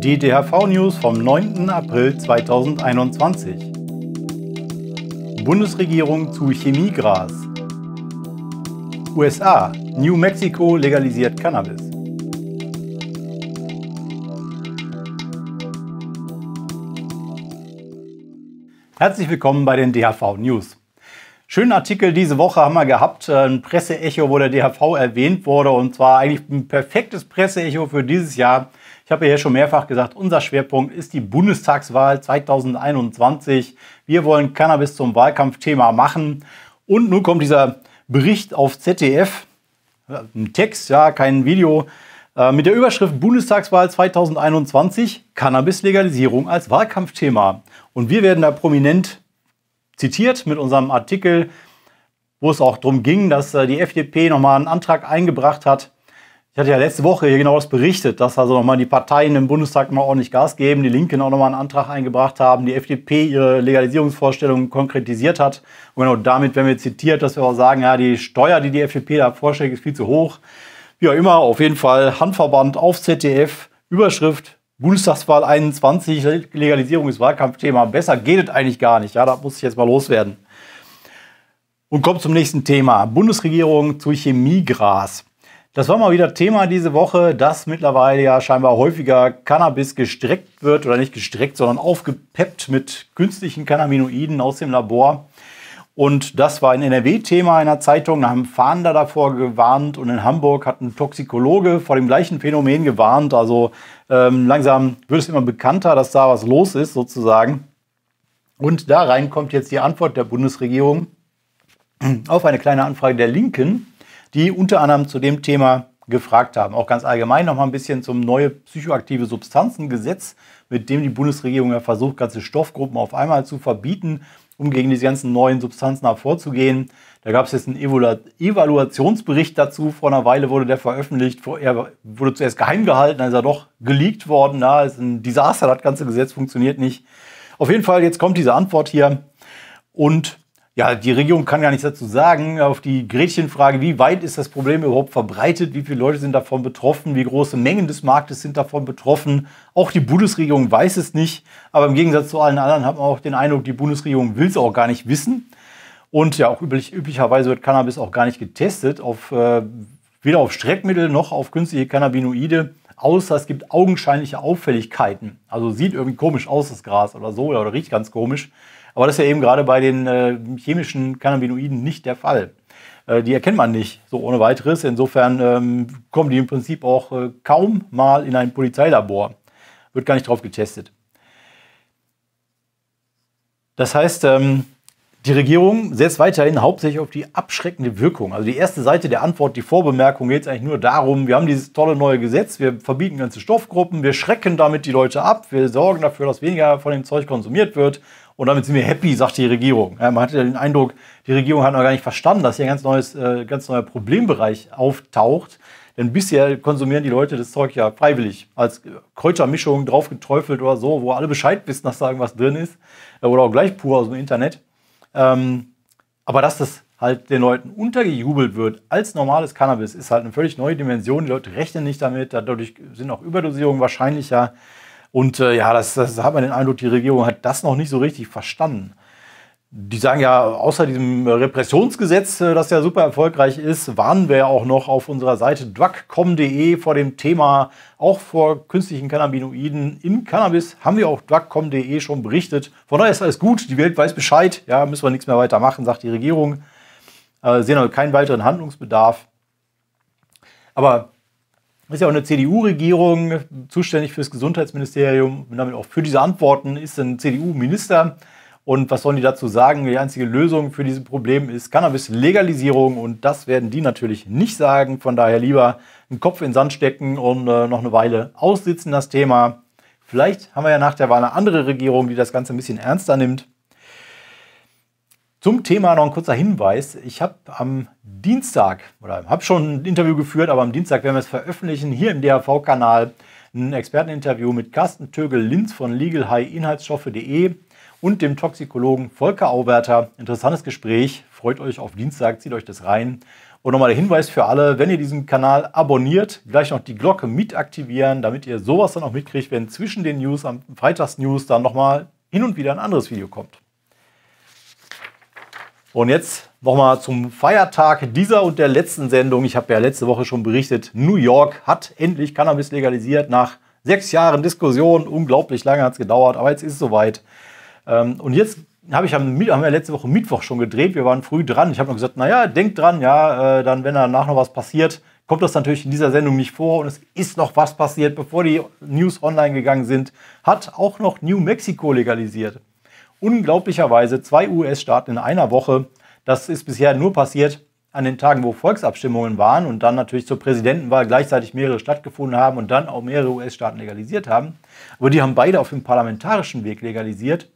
Die DHV News vom 9. April 2021. Bundesregierung zu Chemiegras. USA, New Mexico legalisiert Cannabis. Herzlich willkommen bei den DHV News. Schönen Artikel diese Woche haben wir gehabt, äh, ein Presseecho, wo der DHV erwähnt wurde und zwar eigentlich ein perfektes Presseecho für dieses Jahr. Ich habe ja schon mehrfach gesagt, unser Schwerpunkt ist die Bundestagswahl 2021. Wir wollen Cannabis zum Wahlkampfthema machen und nun kommt dieser Bericht auf ZDF, äh, ein Text, ja, kein Video, äh, mit der Überschrift Bundestagswahl 2021 Cannabis-Legalisierung als Wahlkampfthema. Und wir werden da prominent zitiert mit unserem Artikel, wo es auch darum ging, dass äh, die FDP nochmal einen Antrag eingebracht hat. Ich hatte ja letzte Woche hier genau das berichtet, dass also nochmal die Parteien im Bundestag mal ordentlich Gas geben, die Linken auch nochmal einen Antrag eingebracht haben, die FDP ihre Legalisierungsvorstellungen konkretisiert hat. Und genau damit werden wir zitiert, dass wir auch sagen, ja, die Steuer, die die FDP da vorschlägt, ist viel zu hoch. Wie auch immer, auf jeden Fall Handverband auf ZDF, Überschrift, Bundestagswahl 21, Legalisierung ist Wahlkampfthema. Besser geht es eigentlich gar nicht. Ja, da muss ich jetzt mal loswerden. Und kommt zum nächsten Thema. Bundesregierung zu Chemiegras. Das war mal wieder Thema diese Woche, dass mittlerweile ja scheinbar häufiger Cannabis gestreckt wird oder nicht gestreckt, sondern aufgepeppt mit künstlichen Cannabinoiden aus dem Labor. Und das war ein NRW-Thema einer Zeitung. Da haben Fahnder davor gewarnt und in Hamburg hat ein Toxikologe vor dem gleichen Phänomen gewarnt. Also ähm, langsam wird es immer bekannter, dass da was los ist, sozusagen. Und da rein kommt jetzt die Antwort der Bundesregierung auf eine kleine Anfrage der Linken, die unter anderem zu dem Thema gefragt haben. Auch ganz allgemein nochmal ein bisschen zum neue psychoaktive Substanzengesetz, mit dem die Bundesregierung ja versucht, ganze Stoffgruppen auf einmal zu verbieten um gegen diese ganzen neuen Substanzen vorzugehen. Da gab es jetzt einen Evaluationsbericht dazu. Vor einer Weile wurde der veröffentlicht. Er wurde zuerst geheim gehalten, dann ist er doch geleakt worden. Da ist ein Desaster, das ganze Gesetz funktioniert nicht. Auf jeden Fall, jetzt kommt diese Antwort hier. Und ja, die Regierung kann gar nichts dazu sagen. Auf die Gretchenfrage, wie weit ist das Problem überhaupt verbreitet, wie viele Leute sind davon betroffen, wie große Mengen des Marktes sind davon betroffen. Auch die Bundesregierung weiß es nicht. Aber im Gegensatz zu allen anderen hat man auch den Eindruck, die Bundesregierung will es auch gar nicht wissen. Und ja, auch üblich, üblicherweise wird Cannabis auch gar nicht getestet, auf, äh, weder auf Streckmittel noch auf künstliche Cannabinoide, außer es gibt augenscheinliche Auffälligkeiten. Also sieht irgendwie komisch aus, das Gras oder so, oder, oder riecht ganz komisch. Aber das ist ja eben gerade bei den äh, chemischen Cannabinoiden nicht der Fall. Äh, die erkennt man nicht so ohne weiteres. Insofern ähm, kommen die im Prinzip auch äh, kaum mal in ein Polizeilabor. Wird gar nicht drauf getestet. Das heißt, ähm, die Regierung setzt weiterhin hauptsächlich auf die abschreckende Wirkung. Also die erste Seite der Antwort, die Vorbemerkung, geht es eigentlich nur darum, wir haben dieses tolle neue Gesetz, wir verbieten ganze Stoffgruppen, wir schrecken damit die Leute ab, wir sorgen dafür, dass weniger von dem Zeug konsumiert wird und damit sind wir happy, sagt die Regierung. Ja, man hatte den Eindruck, die Regierung hat noch gar nicht verstanden, dass hier ein ganz, neues, äh, ganz neuer Problembereich auftaucht. Denn bisher konsumieren die Leute das Zeug ja freiwillig als Kräutermischung drauf geträufelt oder so, wo alle Bescheid wissen, dass da irgendwas drin ist. Äh, oder auch gleich pur aus dem Internet. Ähm, aber dass das halt den Leuten untergejubelt wird als normales Cannabis, ist halt eine völlig neue Dimension. Die Leute rechnen nicht damit, dadurch sind auch Überdosierungen wahrscheinlicher. Und äh, ja, das, das hat man den Eindruck, die Regierung hat das noch nicht so richtig verstanden. Die sagen ja, außer diesem Repressionsgesetz, äh, das ja super erfolgreich ist, warnen wir ja auch noch auf unserer Seite drugcom.de vor dem Thema, auch vor künstlichen Cannabinoiden im Cannabis, haben wir auch drugcom.de schon berichtet. Von daher ist alles gut, die Welt weiß Bescheid, ja, müssen wir nichts mehr weitermachen, sagt die Regierung. Äh, sehen aber keinen weiteren Handlungsbedarf. Aber ist ja auch eine CDU-Regierung, zuständig fürs Gesundheitsministerium und damit auch für diese Antworten ist ein CDU-Minister. Und was sollen die dazu sagen? Die einzige Lösung für dieses Problem ist Cannabis-Legalisierung und das werden die natürlich nicht sagen. Von daher lieber einen Kopf in den Sand stecken und äh, noch eine Weile aussitzen das Thema. Vielleicht haben wir ja nach der Wahl eine andere Regierung, die das Ganze ein bisschen ernster nimmt. Zum Thema noch ein kurzer Hinweis. Ich habe am Dienstag, oder habe schon ein Interview geführt, aber am Dienstag werden wir es veröffentlichen, hier im DHV-Kanal ein Experteninterview mit Carsten Tögel-Linz von legalhighinhaltsstoffe.de und dem Toxikologen Volker Auwerter. Interessantes Gespräch. Freut euch auf Dienstag, zieht euch das rein. Und nochmal der Hinweis für alle, wenn ihr diesen Kanal abonniert, gleich noch die Glocke mit aktivieren, damit ihr sowas dann auch mitkriegt, wenn zwischen den News, am Freitags-News dann nochmal hin und wieder ein anderes Video kommt. Und jetzt nochmal zum Feiertag dieser und der letzten Sendung. Ich habe ja letzte Woche schon berichtet, New York hat endlich Cannabis legalisiert nach sechs Jahren Diskussion. Unglaublich lange hat es gedauert, aber jetzt ist es soweit. Ähm, und jetzt hab ich, haben wir letzte Woche Mittwoch schon gedreht. Wir waren früh dran. Ich habe noch gesagt, naja, denkt dran, ja, äh, dann, wenn danach noch was passiert, kommt das natürlich in dieser Sendung nicht vor. Und es ist noch was passiert, bevor die News online gegangen sind. Hat auch noch New Mexico legalisiert unglaublicherweise zwei US-Staaten in einer Woche. Das ist bisher nur passiert an den Tagen, wo Volksabstimmungen waren und dann natürlich zur Präsidentenwahl gleichzeitig mehrere stattgefunden haben und dann auch mehrere US-Staaten legalisiert haben. Aber die haben beide auf dem parlamentarischen Weg legalisiert.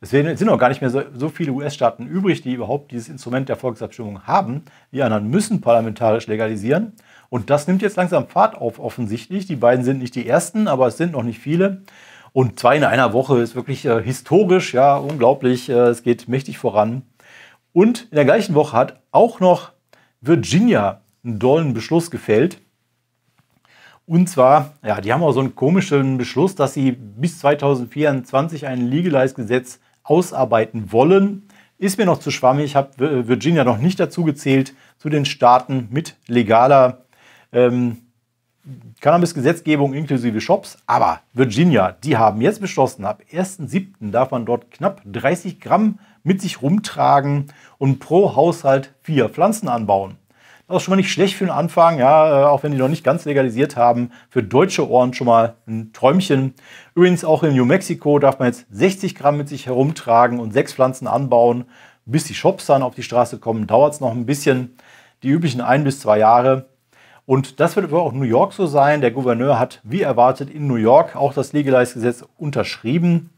Es sind auch gar nicht mehr so, so viele US-Staaten übrig, die überhaupt dieses Instrument der Volksabstimmung haben. Die anderen müssen parlamentarisch legalisieren. Und das nimmt jetzt langsam Fahrt auf, offensichtlich. Die beiden sind nicht die ersten, aber es sind noch nicht viele. Und zwei in einer Woche ist wirklich äh, historisch, ja, unglaublich. Äh, es geht mächtig voran. Und in der gleichen Woche hat auch noch Virginia einen dollen Beschluss gefällt. Und zwar, ja, die haben auch so einen komischen Beschluss, dass sie bis 2024 ein Legalize-Gesetz ausarbeiten wollen. Ist mir noch zu schwammig. Ich habe Virginia noch nicht dazu gezählt, zu den Staaten mit legaler ähm, Cannabis-Gesetzgebung inklusive Shops. Aber Virginia, die haben jetzt beschlossen, ab 1.7. darf man dort knapp 30 Gramm mit sich rumtragen und pro Haushalt vier Pflanzen anbauen. Das ist schon mal nicht schlecht für den Anfang, ja, äh, auch wenn die noch nicht ganz legalisiert haben. Für deutsche Ohren schon mal ein Träumchen. Übrigens auch in New Mexico darf man jetzt 60 Gramm mit sich herumtragen und sechs Pflanzen anbauen. Bis die Shops dann auf die Straße kommen, dauert es noch ein bisschen. Die üblichen ein bis zwei Jahre. Und das wird wohl auch New York so sein. Der Gouverneur hat, wie erwartet, in New York auch das Legalize-Gesetz unterschrieben.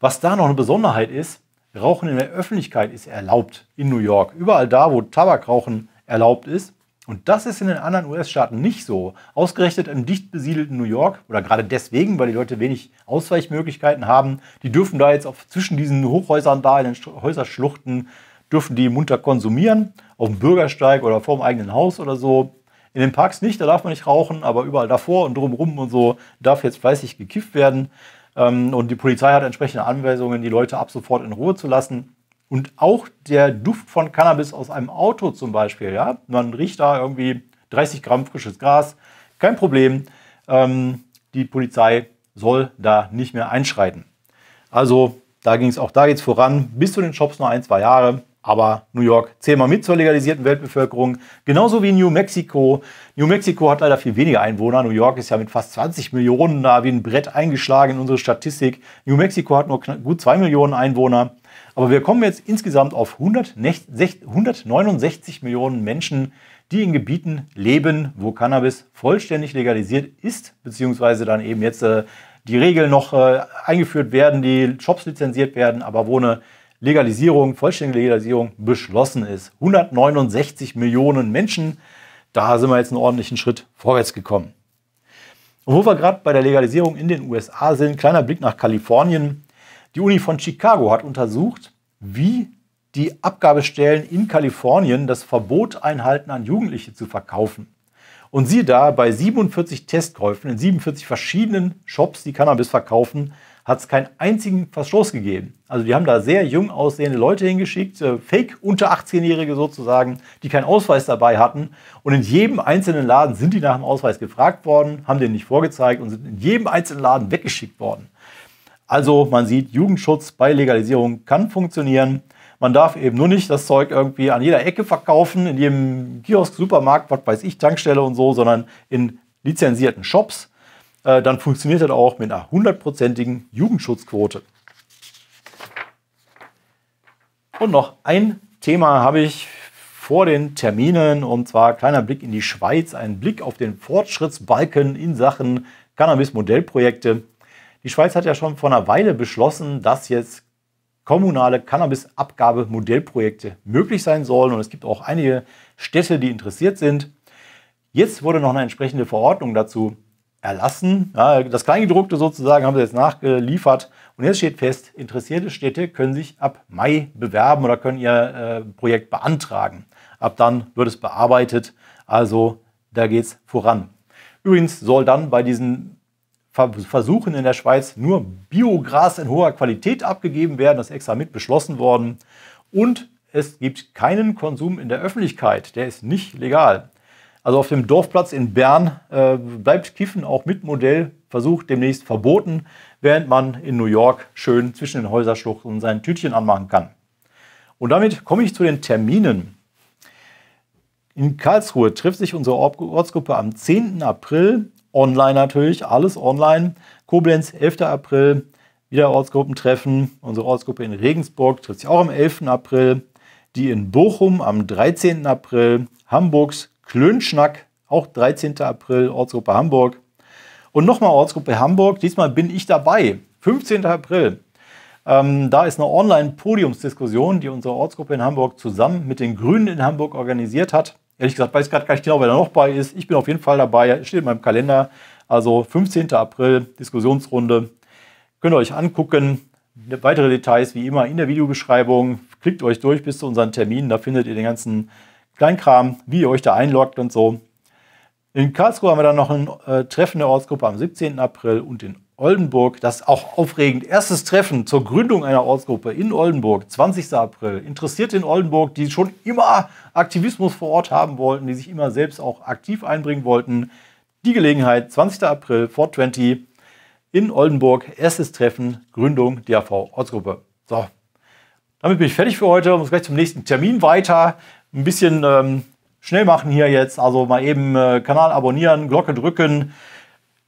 Was da noch eine Besonderheit ist, Rauchen in der Öffentlichkeit ist erlaubt in New York. Überall da, wo Tabakrauchen erlaubt ist. Und das ist in den anderen US-Staaten nicht so. Ausgerechnet im dicht besiedelten New York oder gerade deswegen, weil die Leute wenig Ausweichmöglichkeiten haben, die dürfen da jetzt auf, zwischen diesen Hochhäusern da in den Häuserschluchten dürfen die munter konsumieren, auf dem Bürgersteig oder vorm eigenen Haus oder so. In den Parks nicht, da darf man nicht rauchen, aber überall davor und drumherum und so darf jetzt fleißig gekifft werden. Ähm, und die Polizei hat entsprechende Anweisungen, die Leute ab sofort in Ruhe zu lassen. Und auch der Duft von Cannabis aus einem Auto zum Beispiel, ja, man riecht da irgendwie 30 Gramm frisches Gras, kein Problem. Ähm, die Polizei soll da nicht mehr einschreiten. Also da ging es auch da jetzt voran, bis zu den Shops nur ein, zwei Jahre aber New York zählt mal mit zur legalisierten Weltbevölkerung, genauso wie New Mexico. New Mexico hat leider viel weniger Einwohner. New York ist ja mit fast 20 Millionen da wie ein Brett eingeschlagen in unsere Statistik. New Mexico hat nur gut 2 Millionen Einwohner. Aber wir kommen jetzt insgesamt auf 169 Millionen Menschen, die in Gebieten leben, wo Cannabis vollständig legalisiert ist, beziehungsweise dann eben jetzt äh, die Regeln noch äh, eingeführt werden, die Shops lizenziert werden, aber wo eine Legalisierung, vollständige Legalisierung beschlossen ist. 169 Millionen Menschen, da sind wir jetzt einen ordentlichen Schritt vorwärts gekommen. Und wo wir gerade bei der Legalisierung in den USA sind, kleiner Blick nach Kalifornien. Die Uni von Chicago hat untersucht, wie die Abgabestellen in Kalifornien das Verbot einhalten, an Jugendliche zu verkaufen. Und siehe da, bei 47 Testkäufen in 47 verschiedenen Shops, die Cannabis verkaufen, hat es keinen einzigen Verstoß gegeben. Also die haben da sehr jung aussehende Leute hingeschickt, äh, Fake unter 18-Jährige sozusagen, die keinen Ausweis dabei hatten. Und in jedem einzelnen Laden sind die nach dem Ausweis gefragt worden, haben den nicht vorgezeigt und sind in jedem einzelnen Laden weggeschickt worden. Also man sieht, Jugendschutz bei Legalisierung kann funktionieren. Man darf eben nur nicht das Zeug irgendwie an jeder Ecke verkaufen, in jedem Kiosk, Supermarkt, was weiß ich, Tankstelle und so, sondern in lizenzierten Shops. Äh, dann funktioniert das auch mit einer hundertprozentigen Jugendschutzquote. Und noch ein Thema habe ich vor den Terminen und zwar kleiner Blick in die Schweiz, ein Blick auf den Fortschrittsbalken in Sachen Cannabis-Modellprojekte. Die Schweiz hat ja schon vor einer Weile beschlossen, dass jetzt kommunale Cannabis-Abgabe-Modellprojekte möglich sein sollen und es gibt auch einige Städte, die interessiert sind. Jetzt wurde noch eine entsprechende Verordnung dazu erlassen. Ja, das Kleingedruckte sozusagen haben sie jetzt nachgeliefert. Und jetzt steht fest, interessierte Städte können sich ab Mai bewerben oder können ihr äh, Projekt beantragen. Ab dann wird es bearbeitet. Also da geht es voran. Übrigens soll dann bei diesen Versuchen in der Schweiz nur Biogras in hoher Qualität abgegeben werden. Das ist extra mit beschlossen worden. Und es gibt keinen Konsum in der Öffentlichkeit. Der ist nicht legal. Also auf dem Dorfplatz in Bern äh, bleibt Kiffen auch mit Modellversuch demnächst verboten, während man in New York schön zwischen den Häuserschluchten sein Tütchen anmachen kann. Und damit komme ich zu den Terminen. In Karlsruhe trifft sich unsere Ortsgruppe am 10. April, online natürlich, alles online. Koblenz, 11. April, wieder Ortsgruppentreffen. Unsere Ortsgruppe in Regensburg trifft sich auch am 11. April. Die in Bochum am 13. April, Hamburgs Klönschnack, auch 13. April, Ortsgruppe Hamburg. Und nochmal Ortsgruppe Hamburg, diesmal bin ich dabei, 15. April. Ähm, da ist eine Online-Podiumsdiskussion, die unsere Ortsgruppe in Hamburg zusammen mit den Grünen in Hamburg organisiert hat. Ehrlich gesagt, weiß ich gerade gar nicht genau, wer da noch bei ist. Ich bin auf jeden Fall dabei, steht in meinem Kalender. Also 15. April, Diskussionsrunde. Könnt ihr euch angucken. Weitere Details wie immer in der Videobeschreibung. Klickt euch durch bis zu unseren Terminen. Da findet ihr den ganzen Kleinkram, wie ihr euch da einloggt und so. In Karlsruhe haben wir dann noch ein äh, Treffen der Ortsgruppe am 17. April und in Oldenburg, das ist auch aufregend. Erstes Treffen zur Gründung einer Ortsgruppe in Oldenburg, 20. April. Interessiert in Oldenburg, die schon immer Aktivismus vor Ort haben wollten, die sich immer selbst auch aktiv einbringen wollten. Die Gelegenheit, 20. April, 420 in Oldenburg. Erstes Treffen, Gründung DAV Ortsgruppe. So, damit bin ich fertig für heute. und Muss gleich zum nächsten Termin weiter ein bisschen ähm, schnell machen hier jetzt. Also mal eben äh, Kanal abonnieren, Glocke drücken,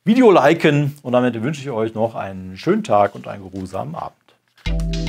Video liken und damit wünsche ich euch noch einen schönen Tag und einen geruhsamen Abend.